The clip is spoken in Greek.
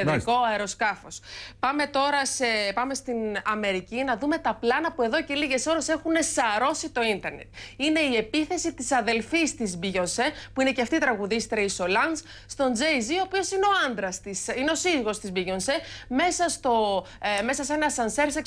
Εδρικό αεροσκάφος. Πάμε τώρα σε, πάμε στην Αμερική να δούμε τα πλάνα που εδώ και λίγες ώρες έχουν σαρώσει το ίντερνετ. Είναι η επίθεση της αδελφής της Μπιγιοσέ, που είναι και αυτή η τραγουδίστρια η Σολάν, στον Τζέι Ζή, ο οποίος είναι ο άντρας της, είναι ο σύζυγος της Μπιγιοσέ, μέσα, στο, ε, μέσα σε ένα σανσέρ